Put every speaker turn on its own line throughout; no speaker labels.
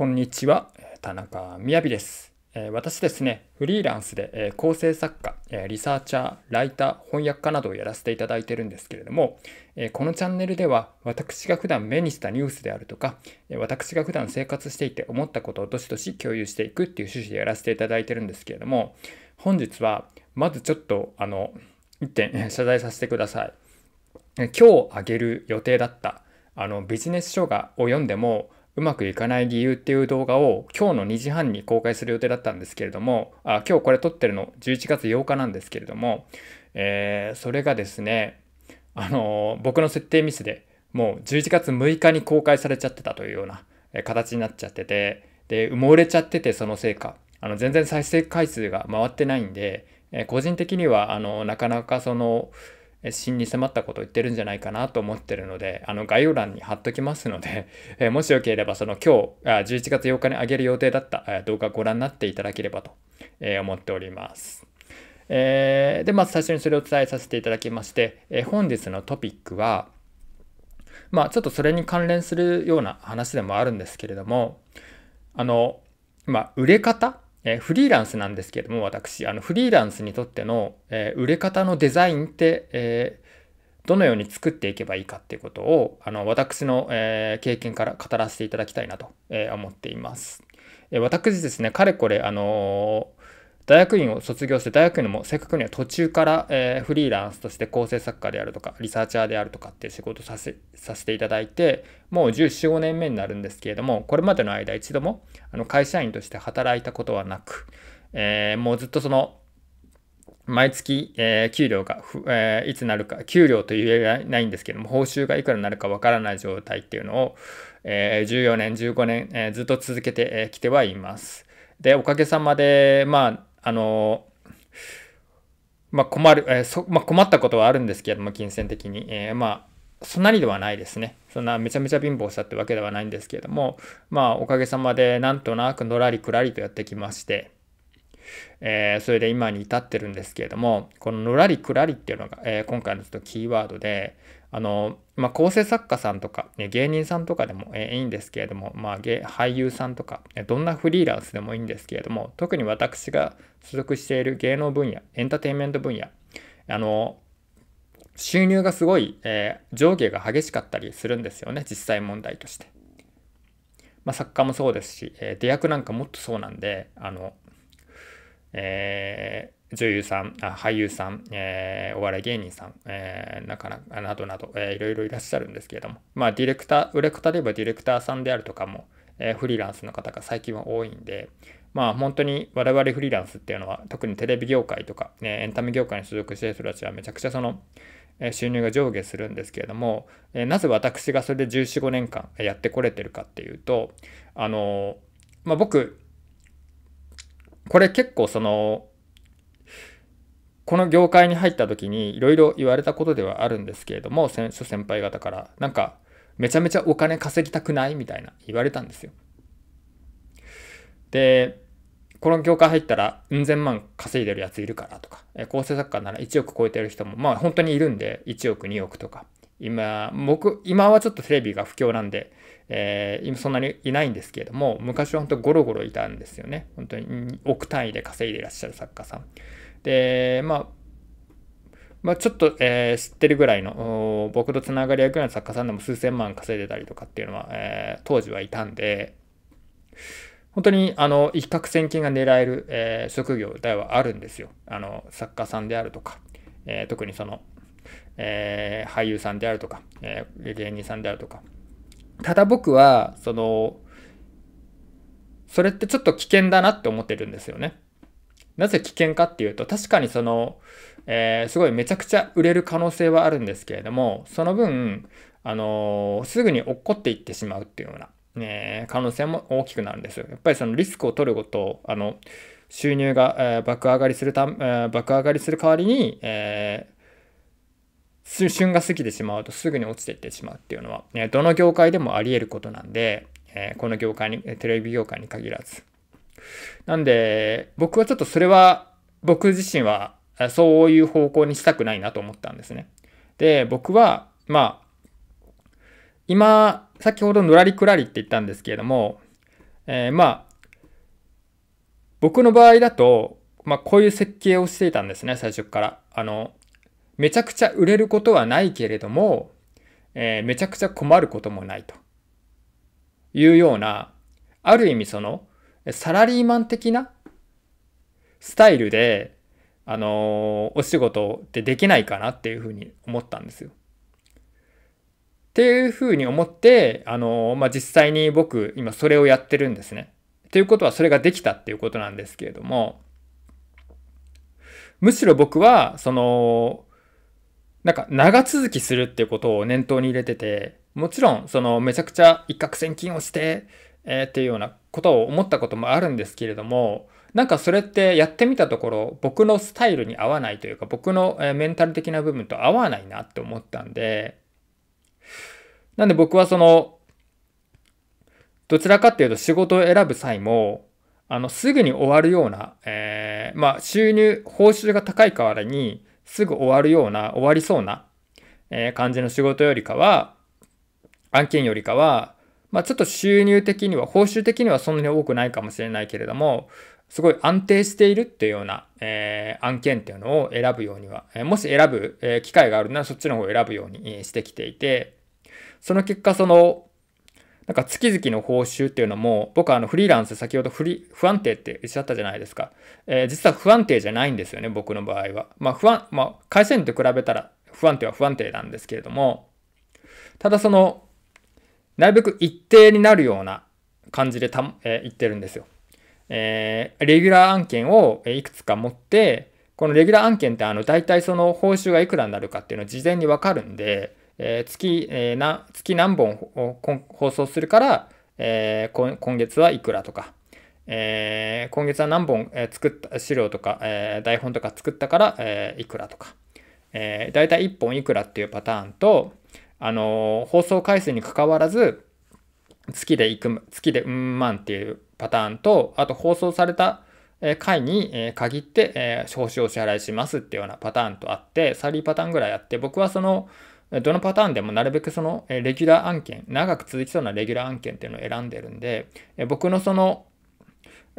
こんにちは、田中みです。私ですね、フリーランスで構成作家、リサーチャー、ライター、翻訳家などをやらせていただいてるんですけれども、このチャンネルでは私が普段目にしたニュースであるとか、私が普段生活していて思ったことをどしどし共有していくっていう趣旨でやらせていただいてるんですけれども、本日はまずちょっとあの、一点 謝罪させてください。今日あげる予定だったあのビジネス書がを読んでもうまくいかない理由っていう動画を今日の2時半に公開する予定だったんですけれども、あ今日これ撮ってるの11月8日なんですけれども、えー、それがですね、あのー、僕の設定ミスでもう11月6日に公開されちゃってたというような形になっちゃってて、で、埋もれちゃっててそのせいか、あの全然再生回数が回ってないんで、え個人的にはあのなかなかその、死に迫ったことを言ってるんじゃないかなと思ってるので、あの概要欄に貼っときますので、えもしよければその今日、あ11月8日に上げる予定だった動画をご覧になっていただければと、え思っております。えー、で、まず最初にそれを伝えさせていただきまして、え本日のトピックは、まあちょっとそれに関連するような話でもあるんですけれども、あの、まあ、売れ方えフリーランスなんですけども、私、あのフリーランスにとっての、え売れ方のデザインって、えどのように作っていけばいいかっていうことを、あの私の、え経験から語らせていただきたいなと、え思っています。え私ですね、かれこれ、あの大学院を卒業して大学院も正確には途中から、えー、フリーランスとして構成作家であるとかリサーチャーであるとかっていう仕事させさせていただいてもう1415年目になるんですけれどもこれまでの間一度もあの会社員として働いたことはなく、えー、もうずっとその毎月、えー、給料が、えー、いつなるか、給料と言えないんですけども、報酬がいくらになるかわからない状態っていうのを、えー、14年、15年、えずっと続けてきてはいます。で、おかげさまで、まあ、あのまあ、困る、えー、そまあ、困ったことはあるんですけれども、金銭的に。えー、まあ、そんなにではないですね。そんなめちゃめちゃ貧乏したってわけではないんですけれども、まあ、おかげさまでなんとなくのらりくらりとやってきまして、えー、それで今に至ってるんですけれども、こののらりくらりっていうのが、え今回のちょっとキーワードで、あの、まあ、構成作家さんとか、芸人さんとかでも、えいいんですけれども、まあ、俳優さんとか、どんなフリーランスでもいいんですけれども、特に私が所属している芸能分野、エンターテインメント分野、あの、収入がすごい、えー、上下が激しかったりするんですよね、実際問題として。まあ、作家もそうですし、えー、出役なんかもっとそうなんで、あの、えー女優さん、俳優さん、えー、お笑い芸人さん、えー、なかなかなどなど、えー、いろいろいらっしゃるんですけれども、まあ、ディレクター、売れ方で言えばディレクターさんであるとかも、えー、フリーランスの方が最近は多いんで、まあ、本当に我々フリーランスっていうのは、特にテレビ業界とか、ね、エンタメ業界に所属している人たちは、めちゃくちゃその、収入が上下するんですけれども、えー、なぜ私がそれで14、5年間やってこれてるかっていうと、あのー、まあ、僕、これ結構その、この業界に入った時にいろいろ言われたことではあるんですけれども先諸先輩方からなんかめちゃめちゃお金稼ぎたくないみたいな言われたんですよでこの業界入ったらうん千万稼いでるやついるからとか構成作家なら1億超えてる人もまあ本当にいるんで1億2億とか今僕今はちょっとテレビが不況なんで、えー、今そんなにいないんですけれども昔は本当ゴロゴロいたんですよね本当に億単位で稼いでいらっしゃる作家さんで、まあ、まあ、ちょっと、えー、知ってるぐらいの、僕とつながり合うぐらいの作家さんでも数千万稼いでたりとかっていうのは、えー、当時はいたんで、本当に、あの、一攫千金が狙える、えー、職業ではあるんですよ。あの、作家さんであるとか、えー、特にその、えー、俳優さんであるとか、えー、芸人さんであるとか。ただ僕は、その、それってちょっと危険だなって思ってるんですよね。なぜ危険かっていうと、確かにその、えー、すごいめちゃくちゃ売れる可能性はあるんですけれども、その分、あのー、すぐに落っこっていってしまうっていうような、ね、可能性も大きくなるんです。やっぱりそのリスクを取ること、あの、収入が、えー、爆上がりするた、えー、爆上がりする代わりに、えー旬が過ぎてしまうとすぐに落ちていってしまうっていうのは、ね、どの業界でもあり得ることなんで、えー、この業界に、テレビ業界に限らず、なんで、僕はちょっとそれは、僕自身はそういう方向にしたくないなと思ったんですね。で、僕は、まあ、今、先ほどのらりくらりって言ったんですけれども、えー、まあ、僕の場合だと、まあ、こういう設計をしていたんですね、最初から。あの、めちゃくちゃ売れることはないけれども、えー、めちゃくちゃ困ることもないというような、ある意味その、サラリーマン的なスタイルで、あのー、お仕事ってできないかなっていうふうに思ったんですよ。っていうふうに思って、あのー、まあ、実際に僕、今それをやってるんですね。ということはそれができたっていうことなんですけれども、むしろ僕は、その、なんか長続きするっていうことを念頭に入れてて、もちろん、そのめちゃくちゃ一攫千金をして、えー、っていうようなことを思ったこともあるんですけれどもなんかそれってやってみたところ僕のスタイルに合わないというか僕のメンタル的な部分と合わないなって思ったんでなんで僕はそのどちらかっていうと仕事を選ぶ際もあのすぐに終わるような、えー、まあ収入報酬が高い代わりにすぐ終わるような終わりそうな、え感じの仕事よりかは案件よりかはまあ、ちょっと収入的には、報酬的にはそんなに多くないかもしれないけれども、すごい安定しているっていうような、えー、案件っていうのを選ぶようには、えもし選ぶ、えー、機会があるならそっちの方を選ぶようにしてきていて、その結果、その、なんか月々の報酬っていうのも、僕はあのフリーランス、先ほど不安定っておっしゃったじゃないですか。えー、実は不安定じゃないんですよね、僕の場合は。まあ不安、まあ会社員と比べたら不安定は不安定なんですけれども、ただそのなるべく一定になるような感じでた、えー、言ってるんですよ。えー、レギュラー案件をいくつか持って、このレギュラー案件ってあの大体その報酬がいくらになるかっていうのを事前にわかるんで、えー、月、えー、な月何本放送するから、えー、今月はいくらとか、えー、今月は何本、え作った資料とか、え台本とか作ったから、えいくらとか、えー、大体1本いくらっていうパターンと、あの放送回数にかかわらず月でいく月でうんまんっていうパターンとあと放送された回に限って報酬を支払いしますっていうようなパターンとあってサリーパターンぐらいあって僕はそのどのパターンでもなるべくそのレギュラー案件長く続きそうなレギュラー案件っていうのを選んでるんで僕のその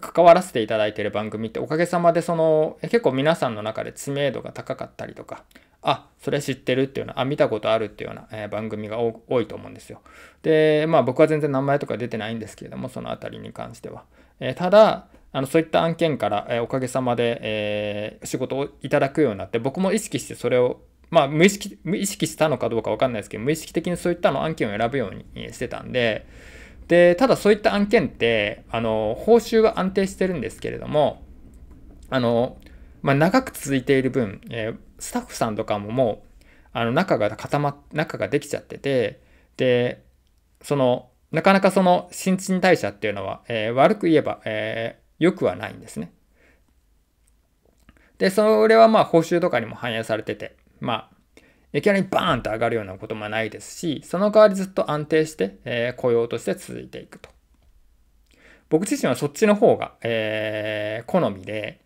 関わらせていただいている番組っておかげさまでその結構皆さんの中で知名度が高かったりとかあそれ知ってるっていうようなあ見たことあるっていうような、え番組が多いと思うんですよでまあ僕は全然名前とか出てないんですけれどもその辺りに関しては、えただあのそういった案件から、えおかげさまで、え仕事をいただくようになって僕も意識してそれをまあ、無意識、無意識したのかどうかわかんないですけど、無意識的にそういったの案件を選ぶようにしてたんで、で、ただそういった案件って、あの、報酬は安定してるんですけれども、あの、まあ、長く続いている分、えー、スタッフさんとかももう、あの、中が固まっ、中ができちゃってて、で、その、なかなかその新陳代謝っていうのは、えー、悪く言えば、えー、良くはないんですね。で、それはまあ報酬とかにも反映されてて、まあ、いきなりバーンと上がるようなこともないですし、その代わりずっと安定して、えー、雇用として続いていくと。僕自身はそっちの方が、えー、好みで、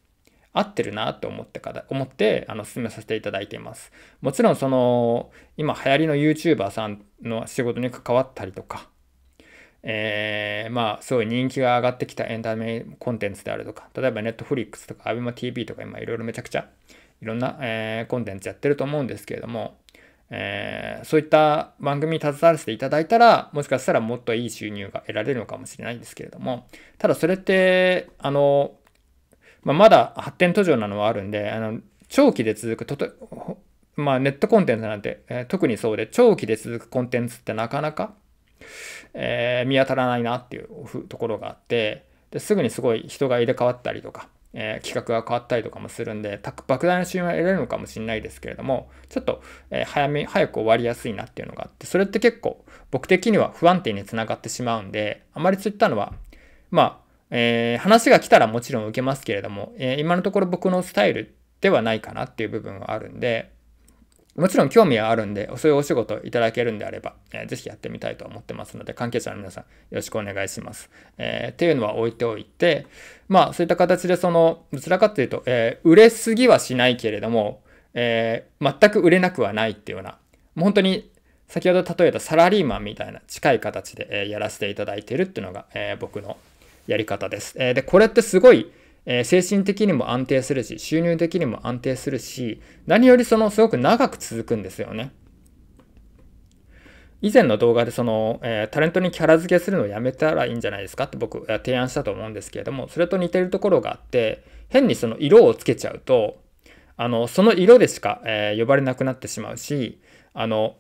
合ってるなと思ってから、思って、あの、進めさせていただいています。もちろん、その、今流行りの YouTuber さんの仕事に関わったりとか、えー、まあ、すごい人気が上がってきたエンタメコンテンツであるとか、例えば Netflix とか ABEMATV とか今いろいろめちゃくちゃいろんな、えー、コンテンツやってると思うんですけれども、えー、そういった番組に携わらせていただいたら、もしかしたらもっといい収入が得られるのかもしれないんですけれども、ただそれって、あの、まあ、まだ発展途上なのはあるんで、あの長期で続くとと、まあ、ネットコンテンツなんて、えー、特にそうで、長期で続くコンテンツってなかなか、えー、見当たらないなっていうところがあってで、すぐにすごい人が入れ替わったりとか、えー、企画が変わったりとかもするんで、莫大な収入は得られるのかもしれないですけれども、ちょっと、えー、早め、早く終わりやすいなっていうのがあって、それって結構僕的には不安定につながってしまうんで、あまりそういったのは、まあ、えー、話が来たらもちろん受けますけれども、え今のところ僕のスタイルではないかなっていう部分はあるんで、もちろん興味はあるんで、そういうお仕事いただけるんであれば、えー、ぜひやってみたいと思ってますので、関係者の皆さん、よろしくお願いします。えー、っていうのは置いておいて、まあ、そういった形で、その、どちらかというと、えー、売れすぎはしないけれども、えー、全く売れなくはないっていうような、もう本当に、先ほど例えたサラリーマンみたいな近い形で、えやらせていただいているっていうのが、え僕のやり方です。えで、これってすごい、えー、精神的にも安定するし、収入的にも安定するし、何よりそのすごく長く続くんですよね。以前の動画でその、えー、タレントにキャラ付けするのをやめたらいいんじゃないですかって僕提案したと思うんですけれども、それと似てるところがあって、変にその色をつけちゃうと、あの、その色でしか、えー、呼ばれなくなってしまうし、あの、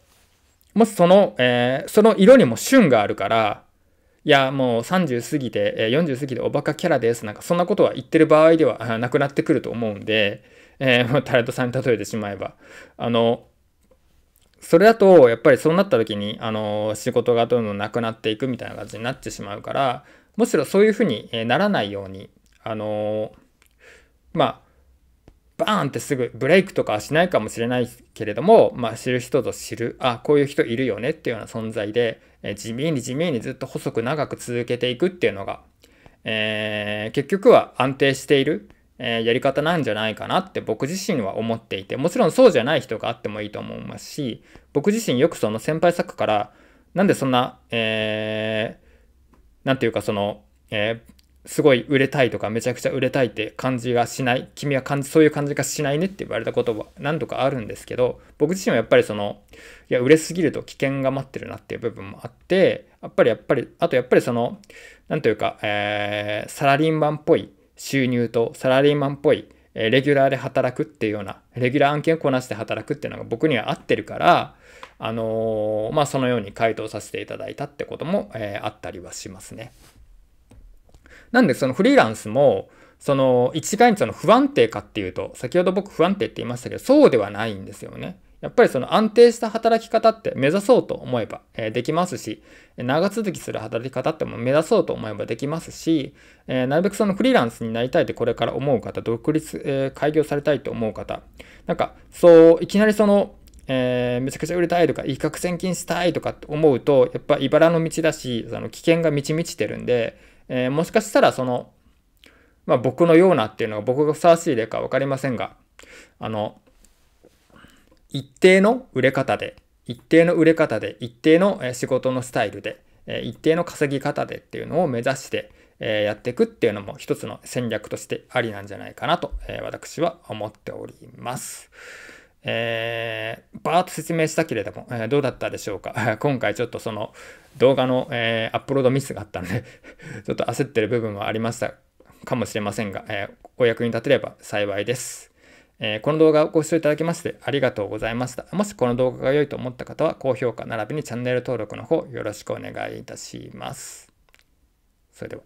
もしその、えー、その色にも旬があるから、いや、もう30過ぎて、40過ぎておバカキャラです。なんかそんなことは言ってる場合ではなくなってくると思うんで、えー、タレントさんに例えてしまえば。あの、それだと、やっぱりそうなった時に、あの、仕事がどんどんなくなっていくみたいな感じになってしまうから、むしろそういうふうにならないように、あの、まあ、バーンってすぐブレイクとかはしないかもしれないけれども、まあ、知る人ぞ知る、あ、こういう人いるよねっていうような存在で、え地味に地味にずっと細く長く続けていくっていうのが、えー、結局は安定している、えー、やり方なんじゃないかなって僕自身は思っていて、もちろんそうじゃない人があってもいいと思いますし、僕自身よくその先輩作から、なんでそんな、えー、て言うかその、えー、すごい売れたいとかめちゃくちゃ売れたいって感じがしない君は感じそういう感じがしないねって言われたことは何度かあるんですけど僕自身はやっぱりそのいや売れすぎると危険が待ってるなっていう部分もあってやっぱりやっぱりあとやっぱりその何というか、えー、サラリーマンっぽい収入とサラリーマンっぽいレギュラーで働くっていうようなレギュラー案件をこなして働くっていうのが僕には合ってるからあのー、まあそのように回答させていただいたってことも、えー、あったりはしますね。なんでそのフリーランスも、その一概にその不安定かっていうと、先ほど僕不安定って言いましたけど、そうではないんですよね。やっぱりその安定した働き方って目指そうと思えば、えできますし、長続きする働き方っても目指そうと思えばできますし、えなるべくそのフリーランスになりたいってこれから思う方、独立、え開業されたいと思う方、なんかそう、いきなりその、えー、めちゃくちゃ売れたいとか、一攫千金したいとかって思うと、やっぱ茨の道だし、その危険が満ち満ちてるんで、えー、もしかしたらその、まあ、僕のようなっていうのが僕がふさわしい例か分かりませんが、あの、一定の売れ方で、一定の売れ方で、一定の仕事のスタイルで、一定の稼ぎ方でっていうのを目指してやっていくっていうのも一つの戦略としてありなんじゃないかなと私は思っております。えーバーッと説明したけれども、えー、どうだったでしょうか。今回ちょっとその動画の、えー、アップロードミスがあったので ちょっと焦ってる部分はありましたかもしれませんが、えー、お役に立てれば幸いです。えこの動画をご視聴いただきましてありがとうございました。もしこの動画が良いと思った方は、高評価並びにチャンネル登録の方よろしくお願いいたします。それでは。